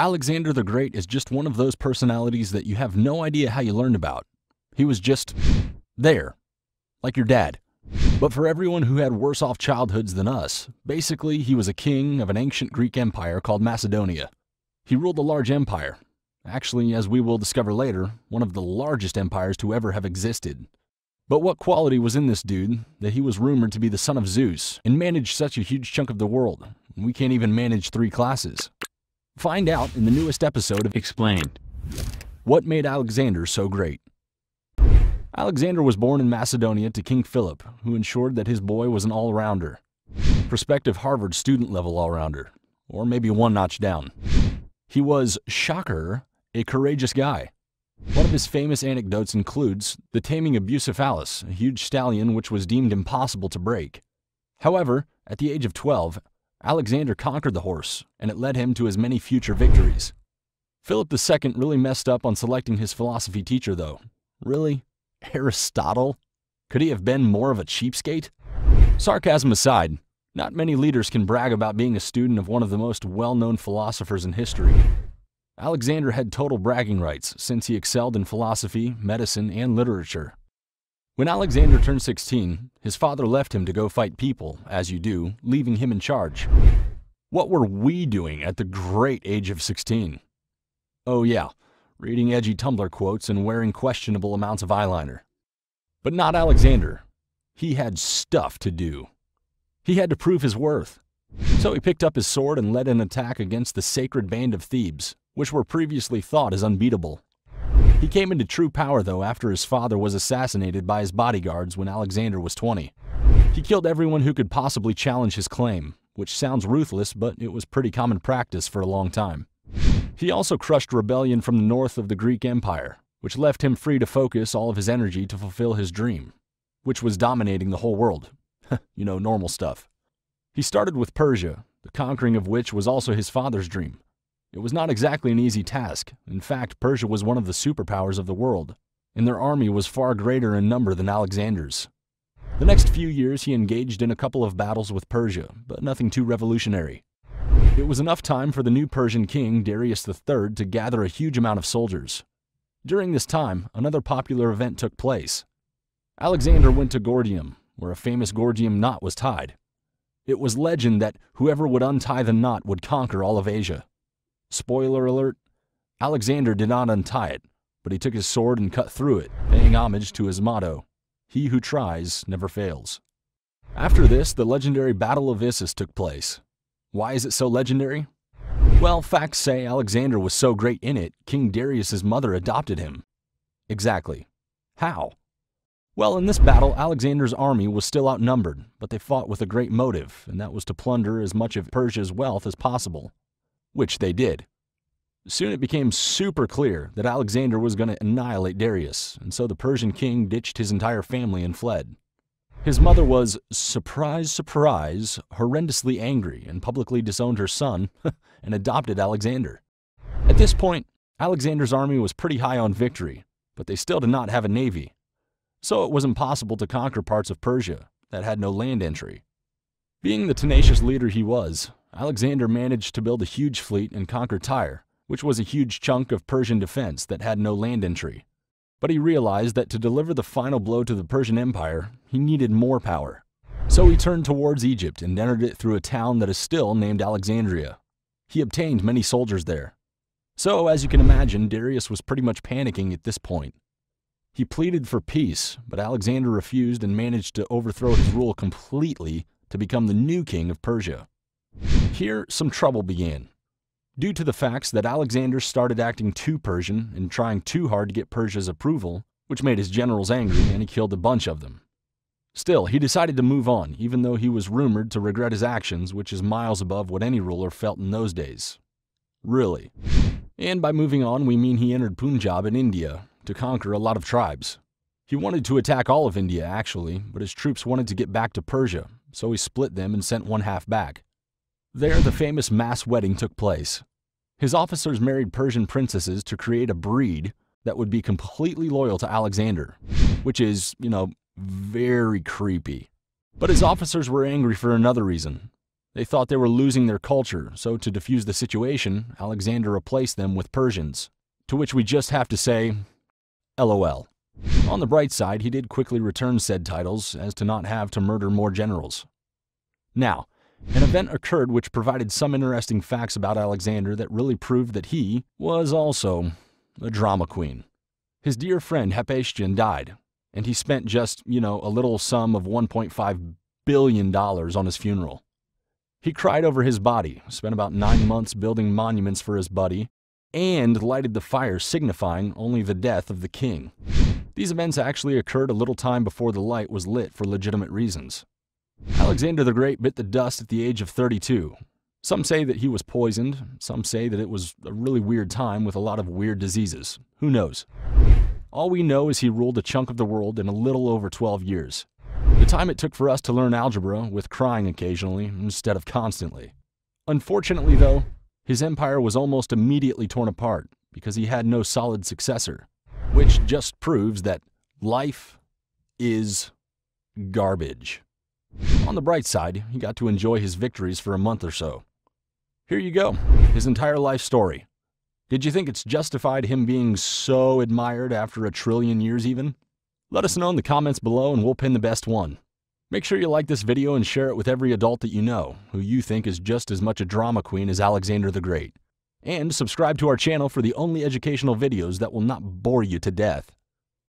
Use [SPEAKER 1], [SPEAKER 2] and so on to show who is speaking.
[SPEAKER 1] Alexander the Great is just one of those personalities that you have no idea how you learned about. He was just there, like your dad. But for everyone who had worse off childhoods than us, basically he was a king of an ancient Greek empire called Macedonia. He ruled a large empire, actually, as we will discover later, one of the largest empires to ever have existed. But what quality was in this dude that he was rumored to be the son of Zeus and managed such a huge chunk of the world? We can't even manage three classes. Find out in the newest episode of Explained. What made Alexander so great? Alexander was born in Macedonia to King Philip, who ensured that his boy was an all-rounder, prospective Harvard student-level all-rounder, or maybe one notch down. He was, shocker, a courageous guy. One of his famous anecdotes includes the taming of Bucephalus, a huge stallion which was deemed impossible to break. However, at the age of 12, Alexander conquered the horse, and it led him to his many future victories. Philip II really messed up on selecting his philosophy teacher, though. Really? Aristotle? Could he have been more of a cheapskate? Sarcasm aside, not many leaders can brag about being a student of one of the most well-known philosophers in history. Alexander had total bragging rights since he excelled in philosophy, medicine, and literature. When Alexander turned 16, his father left him to go fight people, as you do, leaving him in charge. What were we doing at the great age of 16? Oh yeah, reading edgy Tumblr quotes and wearing questionable amounts of eyeliner. But not Alexander. He had stuff to do. He had to prove his worth. So he picked up his sword and led an attack against the sacred band of Thebes, which were previously thought as unbeatable. He came into true power though after his father was assassinated by his bodyguards when Alexander was 20. He killed everyone who could possibly challenge his claim, which sounds ruthless, but it was pretty common practice for a long time. He also crushed rebellion from the north of the Greek Empire, which left him free to focus all of his energy to fulfill his dream, which was dominating the whole world. you know, normal stuff. He started with Persia, the conquering of which was also his father's dream. It was not exactly an easy task. In fact, Persia was one of the superpowers of the world, and their army was far greater in number than Alexander's. The next few years he engaged in a couple of battles with Persia, but nothing too revolutionary. It was enough time for the new Persian king, Darius III, to gather a huge amount of soldiers. During this time, another popular event took place. Alexander went to Gordium, where a famous Gordium knot was tied. It was legend that whoever would untie the knot would conquer all of Asia. Spoiler alert, Alexander did not untie it, but he took his sword and cut through it, paying homage to his motto, He who tries never fails. After this, the legendary Battle of Issus took place. Why is it so legendary? Well, facts say Alexander was so great in it, King Darius's mother adopted him. Exactly. How? Well, in this battle, Alexander's army was still outnumbered, but they fought with a great motive, and that was to plunder as much of Persia's wealth as possible which they did. Soon it became super clear that Alexander was going to annihilate Darius, and so the Persian king ditched his entire family and fled. His mother was, surprise, surprise, horrendously angry and publicly disowned her son and adopted Alexander. At this point, Alexander's army was pretty high on victory, but they still did not have a navy. So it was impossible to conquer parts of Persia that had no land entry. Being the tenacious leader he was, Alexander managed to build a huge fleet and conquer Tyre, which was a huge chunk of Persian defense that had no land entry. But he realized that to deliver the final blow to the Persian Empire, he needed more power. So he turned towards Egypt and entered it through a town that is still named Alexandria. He obtained many soldiers there. So, as you can imagine, Darius was pretty much panicking at this point. He pleaded for peace, but Alexander refused and managed to overthrow his rule completely to become the new king of Persia. Here, some trouble began. Due to the facts that Alexander started acting too Persian and trying too hard to get Persia's approval, which made his generals angry and he killed a bunch of them. Still, he decided to move on, even though he was rumored to regret his actions, which is miles above what any ruler felt in those days. Really. And by moving on, we mean he entered Punjab in India to conquer a lot of tribes. He wanted to attack all of India, actually, but his troops wanted to get back to Persia, so he split them and sent one half back. There, the famous mass wedding took place. His officers married Persian princesses to create a breed that would be completely loyal to Alexander, which is, you know, very creepy. But his officers were angry for another reason. They thought they were losing their culture, so to defuse the situation, Alexander replaced them with Persians, to which we just have to say, lol. On the bright side, he did quickly return said titles as to not have to murder more generals. Now, an event occurred which provided some interesting facts about Alexander that really proved that he was also a drama queen. His dear friend Hephaestion died, and he spent just, you know, a little sum of $1.5 billion on his funeral. He cried over his body, spent about nine months building monuments for his buddy, and lighted the fire signifying only the death of the king. These events actually occurred a little time before the light was lit for legitimate reasons. Alexander the Great bit the dust at the age of 32. Some say that he was poisoned, some say that it was a really weird time with a lot of weird diseases. Who knows? All we know is he ruled a chunk of the world in a little over 12 years. The time it took for us to learn algebra with crying occasionally instead of constantly. Unfortunately, though, his empire was almost immediately torn apart because he had no solid successor, which just proves that life is garbage. On the bright side, he got to enjoy his victories for a month or so. Here you go, his entire life story. Did you think it's justified him being so admired after a trillion years even? Let us know in the comments below and we'll pin the best one. Make sure you like this video and share it with every adult that you know, who you think is just as much a drama queen as Alexander the Great. And subscribe to our channel for the only educational videos that will not bore you to death.